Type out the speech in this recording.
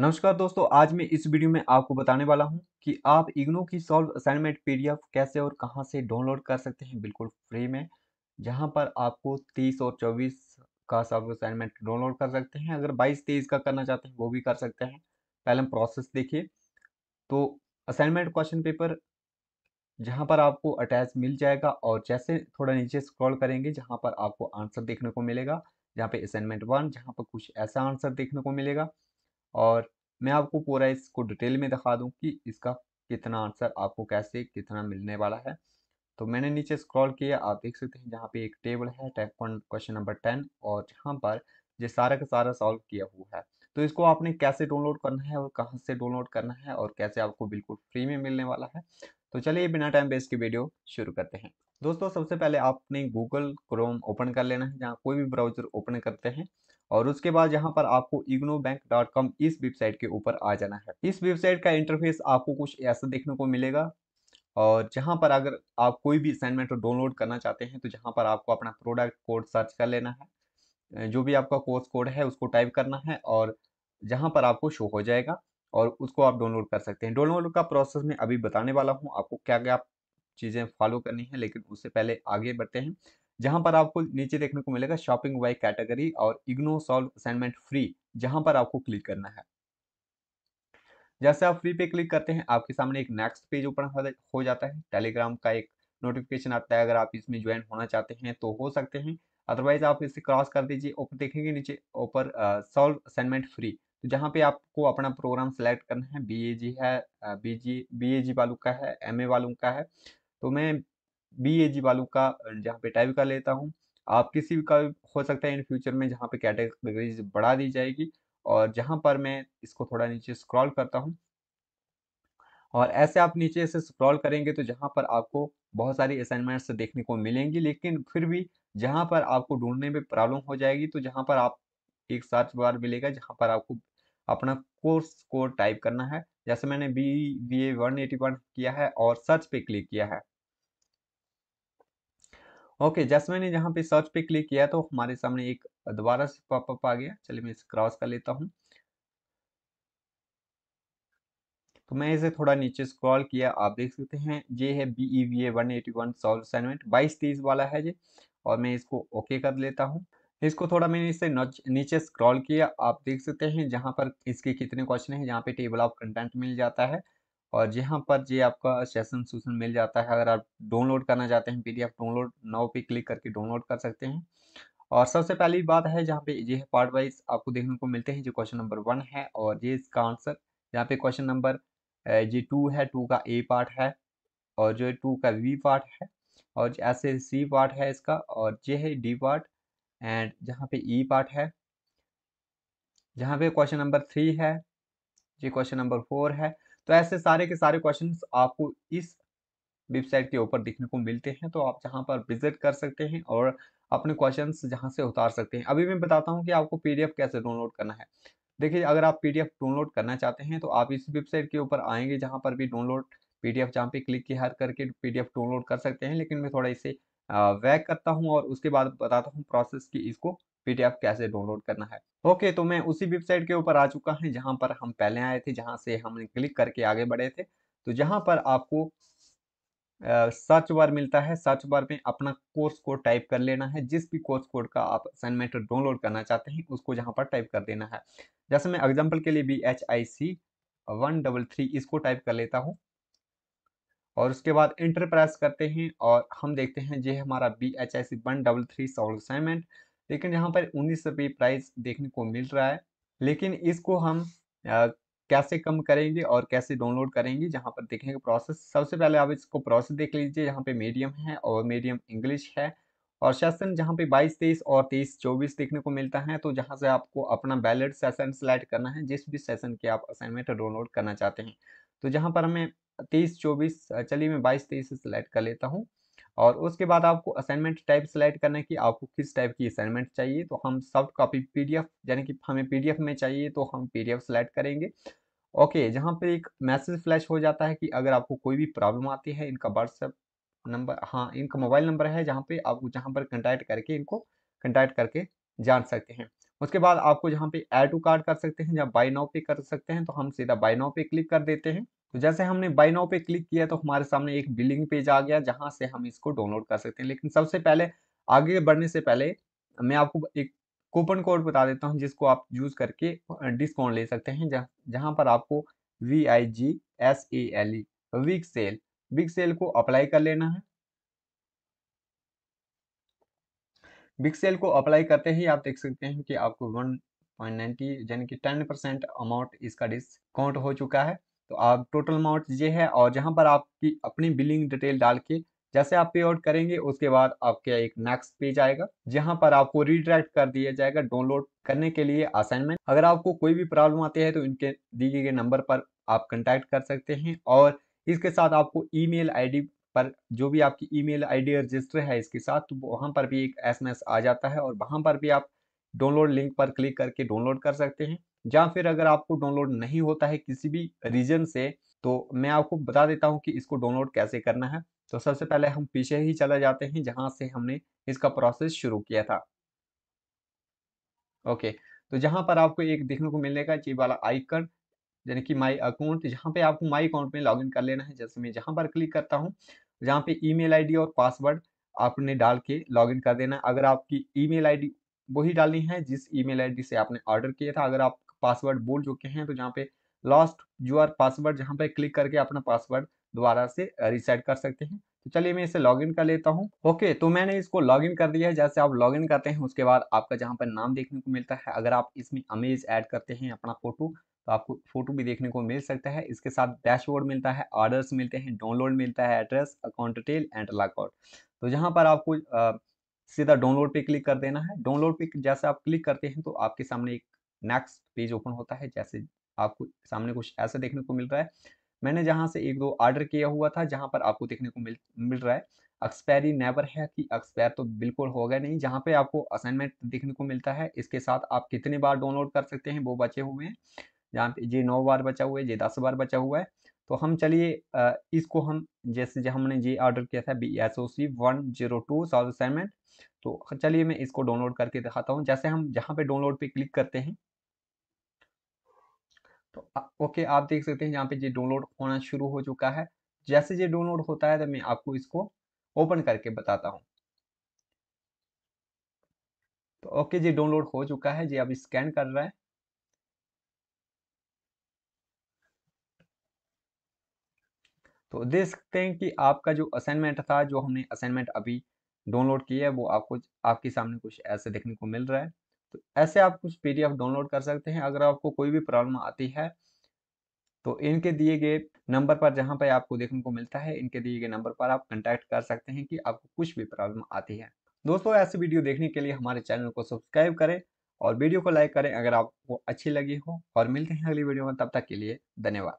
नमस्कार दोस्तों आज मैं इस वीडियो में आपको बताने वाला हूं कि आप इग्नो की सॉल्व असाइनमेंट पीडीएफ कैसे और कहां से डाउनलोड कर सकते हैं बिल्कुल फ्री में जहां पर आपको 30 और 24 का सॉल्व असाइनमेंट डाउनलोड कर सकते हैं अगर 22 तेईस का करना चाहते हैं वो भी कर सकते हैं पहले हम प्रोसेस देखिए तो असाइनमेंट क्वेश्चन पेपर जहाँ पर आपको अटैच मिल जाएगा और जैसे थोड़ा नीचे स्क्रॉल करेंगे जहाँ पर आपको आंसर देखने को मिलेगा जहाँ पे असाइनमेंट वन जहाँ पर कुछ ऐसा आंसर देखने को मिलेगा और मैं आपको पूरा इसको डिटेल में दिखा दूँ कि इसका कितना आंसर आपको कैसे कितना मिलने वाला है तो मैंने नीचे स्क्रॉल किया आप देख सकते हैं जहाँ पे एक टेबल है क्वेश्चन नंबर टेन और यहाँ पर ये सारा का सारा सॉल्व किया हुआ है तो इसको आपने कैसे डाउनलोड करना है और कहाँ से डाउनलोड करना है और कैसे आपको बिल्कुल फ्री में मिलने वाला है तो चलिए बिना टाइम वेस्ट की वीडियो शुरू करते हैं दोस्तों सबसे पहले आपने गूगल क्रोम ओपन कर लेना है जहाँ कोई भी ब्राउजर ओपन करते हैं और उसके बाद यहाँ पर आपको इग्नो बैंक डॉट कॉम इस वेबसाइट के ऊपर आ जाना है इस वेबसाइट का इंटरफेस आपको कुछ ऐसा देखने को मिलेगा और जहाँ पर अगर आप कोई भी असाइनमेंट डाउनलोड करना चाहते हैं तो जहाँ पर आपको अपना प्रोडक्ट कोड सर्च कर लेना है जो भी आपका कोर्स कोड है उसको टाइप करना है और जहाँ पर आपको शो हो जाएगा और उसको आप डाउनलोड कर सकते हैं डाउनलोड का प्रोसेस मैं अभी बताने वाला हूँ आपको क्या क्या चीज़ें फॉलो करनी है लेकिन उससे पहले आगे बढ़ते हैं जहां पर आपको नीचे देखने को मिलेगा शॉपिंग बाई कैटेगरी और इग्नो सॉल्व असाइनमेंट फ्री जहां पर आपको क्लिक करना है जैसे आप फ्री पे क्लिक करते हैं आपके सामने एक नेक्स्ट पेज ओपन हो जाता है टेलीग्राम का एक नोटिफिकेशन आता है अगर आप इसमें ज्वाइन होना चाहते हैं तो हो सकते हैं अदरवाइज आप इसे क्रॉस कर दीजिए ऊपर देखेंगे नीचे ऊपर सॉल्व असाइनमेंट फ्री तो जहाँ पे आपको अपना प्रोग्राम सेलेक्ट करना है बी है बी जी वालों का है एम वालों का है तो मैं बी ए जी वालों का जहाँ पे टाइप कर लेता हूँ आप किसी भी का हो सकता है इन फ्यूचर में जहाँ पे कैटेगरीज बढ़ा दी जाएगी और जहाँ पर मैं इसको थोड़ा नीचे स्क्रॉल करता हूँ और ऐसे आप नीचे से स्क्रॉल करेंगे तो जहाँ पर आपको बहुत सारी असाइनमेंट्स देखने को मिलेंगी लेकिन फिर भी जहाँ पर आपको ढूंढने में प्रॉब्लम हो जाएगी तो जहाँ पर आप एक सर्च बार मिलेगा जहाँ पर आपको अपना कोर्स को टाइप करना है जैसे मैंने B B A one eighty one किया है और सर्च पे क्लिक किया है ओके जैसे मैंने यहाँ पे सर्च पे क्लिक किया तो हमारे सामने एक दोबारा से पॉपअप आ गया चलिए मैं इसे क्रॉस कर लेता हूँ तो मैं इसे थोड़ा नीचे स्क्रॉल किया आप देख सकते हैं ये है B E V A one eighty one solve assignment बाईस तीस वाला है ये और मैं इसको ओके कर लेता हूँ इसको थोड़ा मैंने इसे नीचे स्क्रॉल किया आप देख सकते हैं जहाँ पर इसके कितने क्वेश्चन हैं जहाँ पे टेबल ऑफ कंटेंट मिल जाता है और यहाँ पर जो आपका सेशन सूसन मिल जाता है अगर आप डाउनलोड करना चाहते हैं पीडीएफ डाउनलोड नाउ पे क्लिक करके डाउनलोड कर सकते हैं और सबसे पहली बात है जहाँ पे ये पार्ट वाइज आपको देखने को मिलते हैं जो क्वेश्चन नंबर वन है और ये इसका आंसर यहाँ पे क्वेश्चन नंबर जी टू है टू का ए पार्ट है और जो टू का वी पार्ट है और ऐसे सी पार्ट है इसका और ये है डी पार्ट एंड जहाँ पे ई e पार्ट है जहाँ पे क्वेश्चन नंबर थ्री है ये क्वेश्चन नंबर फोर है तो ऐसे सारे के सारे क्वेश्चन आपको इस वेबसाइट के ऊपर देखने को मिलते हैं तो आप जहाँ पर विजिट कर सकते हैं और अपने क्वेश्चन जहाँ से उतार सकते हैं अभी मैं बताता हूँ कि आपको पीडीएफ कैसे डाउनलोड करना है देखिए अगर आप पीडीएफ डाउनलोड करना चाहते हैं तो आप इस वेबसाइट के ऊपर आएंगे जहाँ पर भी डाउनलोड पीडीएफ जहाँ पे क्लिक की हर करके पीडीएफ डाउनलोड कर सकते हैं लेकिन मैं थोड़ा इसे वैक करता हूँ और उसके बाद बताता हूँ प्रोसेस की इसको पीडीएफ कैसे डाउनलोड करना है ओके तो मैं उसी वेबसाइट के ऊपर आ चुका है जहां पर हम पहले आए थे जहां से हमने क्लिक करके आगे बढ़े थे तो जहां पर आपको सर्च बार मिलता है सर्च बार में अपना कोर्स कोड टाइप कर लेना है जिस भी कोर्स कोड का आप असाइनमेंट डाउनलोड करना चाहते हैं उसको जहाँ पर टाइप कर देना है जैसे मैं एग्जाम्पल के लिए B H I C one double three इसको टाइप कर लेता हूँ और उसके बाद इंटर प्रेस करते हैं और हम देखते हैं ये हमारा B H I C one double three solve assignment लेकिन यहाँ पर उन्नीस रुपये प्राइस देखने को मिल रहा है लेकिन इसको हम आ, कैसे कम करेंगे और कैसे डाउनलोड करेंगे जहाँ पर देखेंगे प्रोसेस सबसे पहले आप इसको प्रोसेस देख लीजिए यहाँ पे मीडियम है और मीडियम इंग्लिश है और सेशन जहाँ पे 22 तेईस और 23 24 देखने को मिलता है तो जहाँ से आपको अपना बैलेट सेशन सेलेक्ट करना है जिस भी सेशन के आप असाइनमेंट डाउनलोड करना चाहते हैं तो जहाँ पर हमें तेईस चौबीस चलिए मैं बाईस तेईस सेलेक्ट कर लेता हूँ और उसके बाद आपको असाइनमेंट टाइप सेलेक्ट करना है कि आपको किस टाइप की असाइनमेंट चाहिए तो हम सॉफ्ट कॉपी पीडीएफ यानी कि हमें पीडीएफ में चाहिए तो हम पीडीएफ सेलेक्ट करेंगे ओके जहाँ पर एक मैसेज फ्लैश हो जाता है कि अगर आपको कोई भी प्रॉब्लम आती है इनका व्हाट्सएप नंबर हाँ इनका मोबाइल नंबर है जहाँ पर आपको जहाँ पर कंटैक्ट करके इनको कंटैक्ट करके जान सकते हैं उसके बाद आपको जहाँ पे एड टू कार्ड कर सकते हैं या बाई नाव पे कर सकते हैं तो हम सीधा बाई नाव पे क्लिक कर देते हैं तो जैसे हमने बाय नाउ पे क्लिक किया तो हमारे सामने एक बिलिंग पेज आ गया जहां से हम इसको डाउनलोड कर सकते हैं लेकिन सबसे पहले आगे बढ़ने से पहले मैं आपको एक कूपन कोड बता देता हूं जिसको आप यूज़ करके डिस्काउंट ले सकते हैं जह, जहां पर आपको V I G S A L E vig sale big sale को अप्लाई कर लेना है बिग सेल को अप्लाई करते ही आप देख सकते हैं कि आपको वन पॉइंट नाइन्टी यानी कि टेन परसेंट अमाउंट इसका डिस्काउंट हो चुका है तो आप टोटल अमाउंट ये है और जहाँ पर आपकी अपनी बिलिंग डिटेल डाल के जैसे आप पे आउट करेंगे उसके बाद आपके एक नेक्स्ट पेज आएगा जहां पर आपको रिडायरेक्ट कर दिया जाएगा डाउनलोड करने के लिए असाइनमेंट अगर आपको कोई भी प्रॉब्लम आती है तो इनके दिए गए नंबर पर आप कंटेक्ट कर सकते हैं और इसके साथ आपको ईमेल आईडी पर जो भी आपकी ईमेल आईडी रजिस्टर है इसके साथ तो वहाँ पर भी एक एस आ जाता है और वहाँ पर भी आप डाउनलोड लिंक पर क्लिक करके डाउनलोड कर सकते हैं या फिर अगर आपको डाउनलोड नहीं होता है किसी भी रीजन से तो मैं आपको बता देता हूँ कि इसको डाउनलोड कैसे करना है तो सबसे पहले हम पीछे ही चला जाते हैं जहां से हमने इसका प्रोसेस शुरू किया था ओके तो जहां पर आपको एक देखने को मिलेगा ये वाला आइकन यानी कि माई अकाउंट जहां पे आपको माई अकाउंट में लॉग कर लेना है जैसे मैं जहां पर क्लिक करता हूँ जहाँ पे ईमेल आईडी और पासवर्ड आपने डाल के लॉगिन कर देना अगर आपकी ईमेल आईडी वही डालनी है जिस ईमेल आईडी से आपने ऑर्डर किया था अगर आप पासवर्ड बोल चुके हैं तो जहाँ पे लॉस्ट यू आर पासवर्ड जहाँ पे क्लिक करके अपना पासवर्ड दोबारा से रिसेट कर सकते हैं तो चलिए मैं इसे लॉगिन कर लेता हूँ ओके तो मैंने इसको लॉगिन कर दिया है जैसे आप लॉगिन करते हैं उसके बाद आपका जहाँ पर नाम देखने को मिलता है अगर आप इसमें अमेज ऐड करते हैं अपना फोटो तो आपको फोटो भी देखने को मिल सकता है इसके साथ डैशबोर्ड मिलता है ऑर्डर्स मिलते हैं डाउनलोड मिलता है address account detail and lockout तो जहाँ पर आपको सीधा डाउनलोड पे क्लिक कर देना है डाउनलोड पे जैसे आप क्लिक करते हैं तो आपके सामने एक नेक्स्ट पेज ओपन होता है जैसे आपको सामने कुछ ऐसा देखने को मिल रहा है मैंने जहाँ से एक दो ऑर्डर किया हुआ था जहाँ पर आपको देखने को मिल मिल रहा है एक्सपायरी नेवर है कि एक्सपायर तो बिल्कुल हो गया नहीं जहाँ पे आपको असाइनमेंट देखने को मिलता है इसके साथ आप कितने बार डाउनलोड कर सकते हैं वो बचे हुए हैं जहाँ पे ये नौ बार बचा हुआ है ये दस बार बचा हुआ है तो हम चलिए इसको हम जैसे जो हमने ये ऑर्डर किया था B S O C one zero two south assignment तो चलिए मैं इसको डाउनलोड करके दिखाता हूँ जैसे हम जहाँ पे डाउनलोड पे क्लिक करते हैं तो ओके आप देख सकते हैं यहाँ पे ये डाउनलोड होना शुरू हो चुका है जैसे ये डाउनलोड होता है तो मैं आपको इसको ओपन करके बताता हूँ तो ओके जी डाउनलोड हो चुका है जी अभी स्कैन कर रहा है तो देख सकते हैं कि आपका जो असाइनमेंट था जो हमने असाइनमेंट अभी डाउनलोड किया है वो आपको आपके सामने कुछ ऐसे देखने को मिल रहा है तो ऐसे आप कुछ पी डाउनलोड कर सकते हैं अगर आपको कोई भी प्रॉब्लम आती है तो इनके दिए गए नंबर पर जहाँ पर आपको देखने को मिलता है इनके दिए गए नंबर पर आप कंटेक्ट कर सकते हैं कि आपको कुछ भी प्रॉब्लम आती है दोस्तों ऐसे वीडियो देखने के लिए हमारे चैनल को सब्सक्राइब करें और वीडियो को लाइक करें अगर आपको अच्छी लगी हो और मिलते हैं अगली वीडियो में तब तक के लिए धन्यवाद